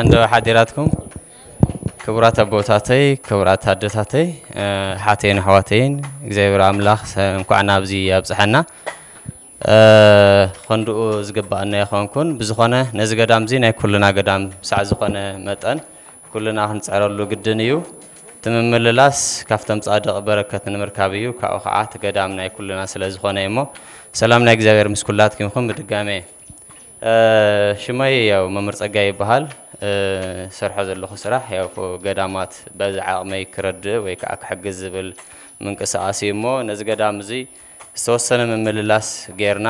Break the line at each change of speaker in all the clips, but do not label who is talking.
عند حاضراتكم ክቡራት ኣቦታተይ ክቡራት ኣደታተይ ሓተይን ኣሕዋተይን እግዚኣብሔር ኣምላኽ እንኳዕ ናብዚ ኣብፅሐና ኮንድኡ ዝግባአና ይኾንኩን ብዝኾነ ነዚ ገዳም እዚ ናይ ኩልና ገዳም ሳዕ ዝኾነ መጠን ኩልና ክንፀረሉ ግድን እዩ እቲ ምምልላስ ካብቶም ፃድቕ በረከት ንምርካብ እዩ ካብኡ ከዓ እቲ ገዳም ናይ ኩልና ስለ ዝኾነ እዩ እሞ ሰላም ናይ እግዚኣብሔር ምስ ኩላትኩም ይኹን ብድጋሜ ሽመይ ያው መምህር ፀጋይ ይበሃል ሰርሖ ዘለኹ ስራሕ ያው ገዳማት በዚ ዓቕመይ ክረድእ ወይ ከዓ ክሕግዝ ዝብል ምንቅስቃስ እዩ እሞ ነዚ ገዳም እዚ ዝተወሰነ ምምልላስ ጌርና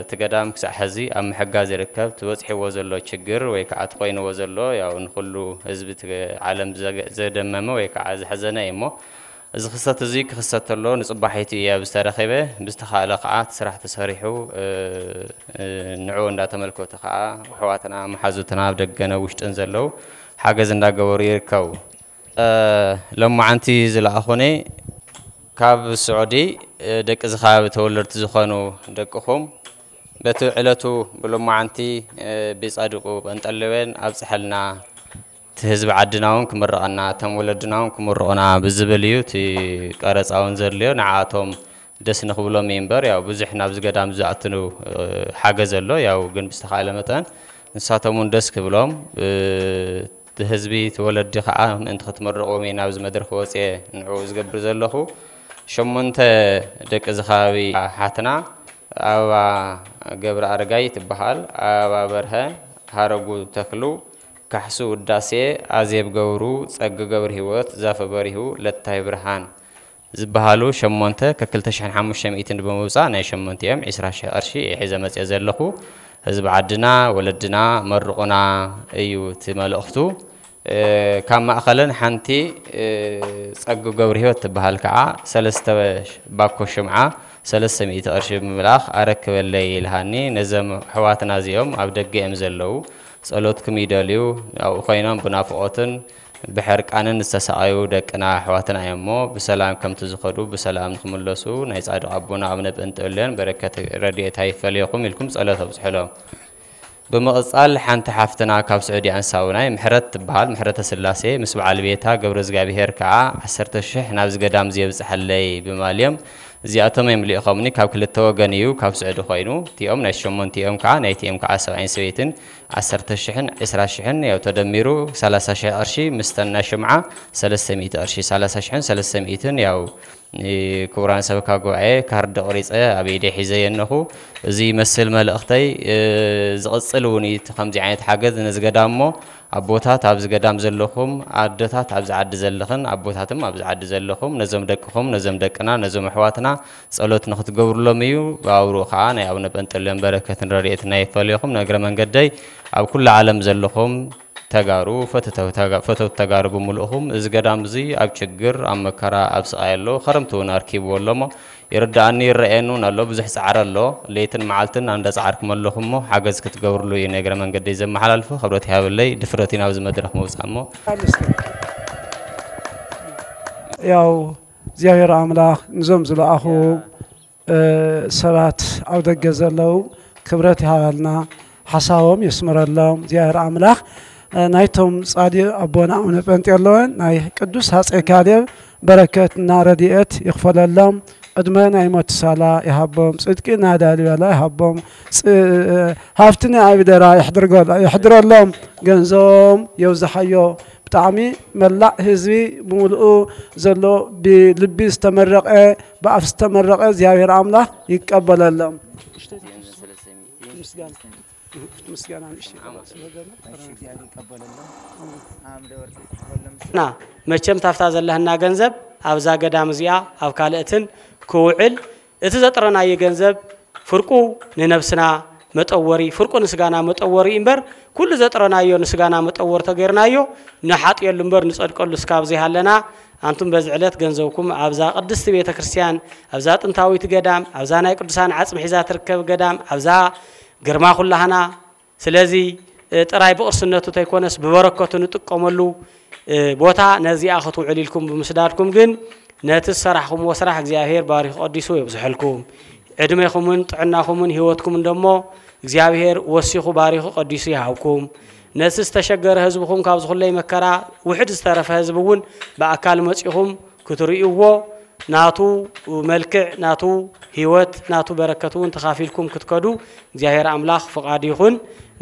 እቲ ገዳም ክሳዕ ሕዚ ኣብ ምሕጋዝ ይርከብ ትበፅሒዎ ዘሎ ችግር ወይ ከዓ ትኮይንዎ ዘሎ ያው ንኩሉ ህዝቢ ዓለም ዘደመመ ወይ ከዓ ዘሕዘነ እዩ እሞ እዚ ክስተት እዚ ክክሰት ከሎ ንፅባሒቲ እያ ብዝተረኸበ ብዝተኻእለ ከዓ ስራሕ ተሰሪሑ ንዑ እንዳተመልከቱ ከዓ ኣሕዋትና መሓዙትና ኣብ ደገነ ውሽጥን ዘለው ሓገዝ እንዳገበሩ ይርከቡ ሎማዓንቲ ዝለኣኹኒ ካብ ስዑዲ ደቂ ዝኸባቢ ተወለድቲ ዝኾኑ ደቅኹም በቲ ዕለቱ ብሎማዓንቲ ብፀድቁ ቀንጠልበን ኣብፅሐልና ህዝቢ ዓድና እውን ክምርቐና እቶም ወለድና እውን ክምርቑና ብዝብል እዩ እቲ ቀረፃ እውን ዘድልዮ ንዓቶም ደስ ንኽብሎም እዩ እምበር ያው ብዙሕ ናብዚ ገዳም ዝኣትኑ ሓገዝ ኣሎ ያው ግን ብዝተኻእለ መጠን ንሳቶም እውን ደስ ክብሎም እቲ ህዝቢ እቲ ወለዲ ከዓ ምእንቲ ክትመርቑም እየ ናብዚ መድረክ ወፅየ ንዕኡ ዝገብር ዘለኹ ሸሞንተ ደቂ እዚ ከባቢ ሓትና ኣበባ ገብረ ኣረጋይ ትበሃል ኣበባ በርሀ ሃረጉ ተክሉ ካሕሱ ውዳሴ ኣዜብ ገብሩ ፀጊ ገብሪ ሂወት ዛፈ በሪሁ ለታይ ብርሃን ዝበሃሉ ሸሞንተ ከ2500 ብምውፃእ ናይ ሸሞንተ እዮም 20,000 ቅርሺ ሒዘ መፅአ ዘለኹ ህዝቢ ዓድና ወለድና መርቑና እዩ እቲ መልእኽቱ ካብ ማእኸለን ሓንቲ ፀጊ ገብሪ ሂወት ትበሃል ከዓ ሰለስተ ባኮ ሽምዓ 300 ቅርሺ ብምልኣኽ ኣረክበለይ ኢልሃኒ ነዘም ኣሕዋትና እዚኦም ኣብ ደገ እዮም ዘለው ጸሎት ክምይደልዩ ኣብኡ ኮይኖም ብናፍቆትን ብሕርቃንን ዝተሰኣዩ ደቅና ኣሕዋትና እዮም እሞ ብሰላም ከምቲ ዝኸዱ ብሰላም ንክምለሱ ናይ ጻድቅ ኣቦና ኣቡነ ጵንጥብልን በረከት ረድኤታ ይፈልየኹም ኢልኩም ጸሎት ኣብፅሕሎም ብምቕጻል ሓንቲ ሓፍትና ካብ ስዑድ ኣንሳውናይ ምሕረት ትበሃል ምሕረተ ስላሴ ምስ በዓል ቤታ ገብረ እግዚኣብሄር ከዓ 1,000 ናብዚ ገዳም ዘብፅሐለይ ብማልዮም እዚኣቶም የምልኢኸምኒ ካብ ክልተ ወገን እዩ ካብ ስዕዲ ኮይኑ እቲኦም ናይ ሸሞንቲኦም ከዓ ናይቲኦም ከዓ ሰብዓይን ሰበይትን 1,000ን 20,000ን ያው ተደሚሩ 30,000 ቅርሺ ምስተና ሽምዓ 300 ቅርሺ 30,000ን 300ን ያው ክቡራን ሰበካ ጉባኤ ካርዲ ቅሪፀ ኣብ ኢደ ሒዘየ ኣለኹ እዚ መስል መልእኽተይ ዝቕፅል እውን እዩ ከምዚ ዓይነት ሓገዝ ነዚ ገዳም እሞ ኣቦታት ኣብዚ ገዳም ዘለኹም ኣደታት ኣብዚ ዓዲ ዘለኽን ኣቦታትም ኣብዚ ዓዲ ዘለኹም ነዞም ደቅኹም ነዞም ደቅና ነዞም ኣሕዋትና ፀሎት ንክትገብርሎም እዩ ብኣብርኡ ከዓ ናይ ኣቡነ ጰንጠሌዎን በረከትን ረድኤት ናይ ፈልየኹም ነግረ መንገደይ ኣብ ኩሉ ዓለም ዘለኹም ተጋሩ ፈተው ተጋሩ ብምልእኹም እዚ ገዳም እዚ ኣብ ችግር ኣብ መከራ ኣብ ስቃይ ኣሎ ከረምቲ እውን ኣርኪብዎ ኣሎሞ ይርዳእኒ ይረአየኒውን ኣሎ ብዙሕ ፃዕሪ ኣሎ ሌትን መዓልትን እንዳፃዕርኩም ኣለኹ ሞ ሓገዝ ክትገብርሉ እዩ ነገረ መንገዲ ዘመሓላልፉ ክብረት ይሃብለይ ድፍረት ናብዚ መድረክ መውፃእ ሞ
ያው እግዚኣብሔር ኣምላኽ ንዞም ዝለኣኹ ሰባት ኣብ ደገ ዘለው ክብረት ይሃበልና ሓሳቦም የስምረሎም እግዚኣብሔር ኣምላኽ ናይቶም ጻድቕ ኣቦና ኣቡነ ጴንጤሎን ናይ ቅዱስ ሃፀይ ካሌብ በረከትና ረድኤት ይኽፈለሎም ዕድመ ናይ ሞት ሳላ ይሃቦም ጽድቂ ናዳልበላ ይሃቦም ሃፍትን ኣብደራ ይሕድረሎም ገንዘቦም የውዝሓዮ ብጣዕሚ መላእ ህዝቢ ብምልኡ ዘሎ ብልቢ ዝተመረቐ ብኣፍ ዝተመረቐ እግዚኣብሔር ኣምላኽ ይቀበለሎም ና መቸም ታፍታ ዘለህና ገንዘብ ኣብዛ ገዳም እዚኣ ኣብ ካልእትን ክውዕል እቲ ዘጥረናየ ገንዘብ ፍርቁ ንነብስና መጠወሪ ፍርቁ ንስጋና መጠወሪ እምበር ኩሉ ዘጥረናዮ ንስጋና መጠወሪ ተገይርናዮ ንሓጥየሉ እምበር ንጸድቀሉ ስካብ ዘይሃለና أنتم بزعلت جنزوكم أبزا قدست بيت كريستيان أبزا تنتاوي تقدام أبزا ناي قدسان عصم حزا تركب قدام قرما جرما هنا سلازي تراي بقر سنة تيكونس ببركة نتقملو ቦታ ነዚኣ ክትውዕልልኩም ብምስዳድኩም ግን ነቲ ዝሰራሕኩምዎ ስራሕ እግዚኣብሄር ባሪክ ቀዲሱ የብዝሐልኩም ዕድሜኹምን ጥዕናኹምን ሂወትኩም دمو እግዚኣብሄር ወሲኹ باريخ ቀዲሱ ይሃብኩም ነቲ ዝተሸገረ ህዝቢ ኹም ካብ ዝኹለይ መከራ ውሕድ ዝተረፈ ህዝቢ እውን ብኣካል መፂኹም ክትርእይዎ ናቱ መልክዕ ናቱ ሂወት ናቱ በረከት እውን ተኻፊልኩም ክትከዱ እግዚኣብሔር ኣምላኽ ፍቓድ ይኹን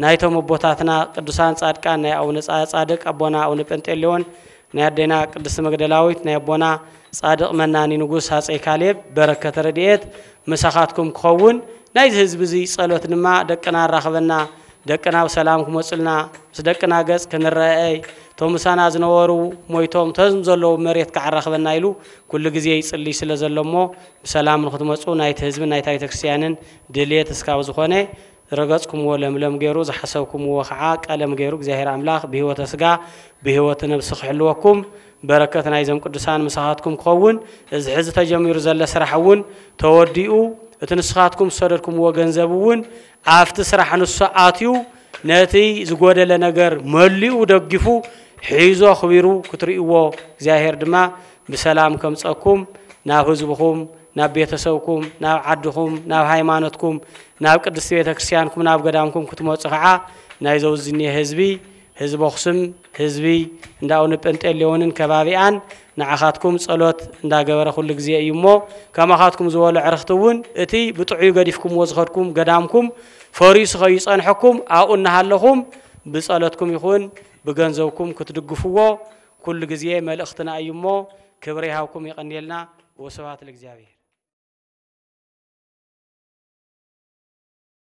ናይቶም ኣቦታትና ቅዱሳን ጻድቃን ናይ ኣቡነ ጻድቅ ኣቦና ኣቡነ ጴንጤሌዎን ናይ ኣዴና ቅድስቲ መግደላዊት ናይ ኣቦና ጻድቅ መናኒ ንጉስ ሃፀይ ካሌብ በረከት ረድኤት ምሳኻትኩም ክኸውን ናይዚ ህዝቢ እዚ ጸሎት ድማ ደቅና ኣራኸበና دكنا وسلام كم وصلنا صدقنا جس كنرأي توم سنا زنورو موي توم تزم زلوا مريت كعرخ بنايلو كل جزية يصلي سلا زلمو بسلام نخدم وصلنا يتهزم نايت هاي تكسيانن دلية تسكاوز خونه ረገጽኩምዎ ለምለም ገይሩ ዝሓሰብኩምዎ ከዓ ቀለም ገይሩ እግዚኣብሔር ኣምላኽ ብህወተ ስጋ ብህወተ ነብሲ ክሕልወኩም በረከት ናይዞም ቅዱሳን ምሳኻትኩም ክኸውን እዚ ሕዚ ተጀሚሩ ዘሎ ስራሕ እውን ተወዲኡ اتنسخاتكم صدركم وغنزبون عفت سرح نسعاتيو نتي زغودله ነገር መልኡ ደግፉ ሒዞ አኽቢሩ ክትርእይዎ እግዚአብሔር ድማ ብሰላም ከምፀኩም ናብ ህዝብኹም ናብ ቤተሰብኩም ናብ ዓድኹም ናብ ሃይማኖትኩም ናብ ቅድስቲ ቤተ ክርስቲያንኩም ናብ ገዳምኩም ክትመፁ ከዓ ናይ ዘውዝኒየ ህዝቢ ህዝቢ ኣኽሱም ህዝቢ እንዳውኒ ጴንጤሌዎንን ከባቢኣን نعاخاتكم صلوات عند جبر كل جزء يمو كما خاتكم زوال عرختون اتي بتعيو قديفكم وزخركم قدامكم فريس خيس أن حكم أو أن حلكم بصلاتكم يخون بجنزوكم كتدقفوا كل جزء ما الأختنا يمو كبريهاكم يقنيلنا وسبحات الإجزاء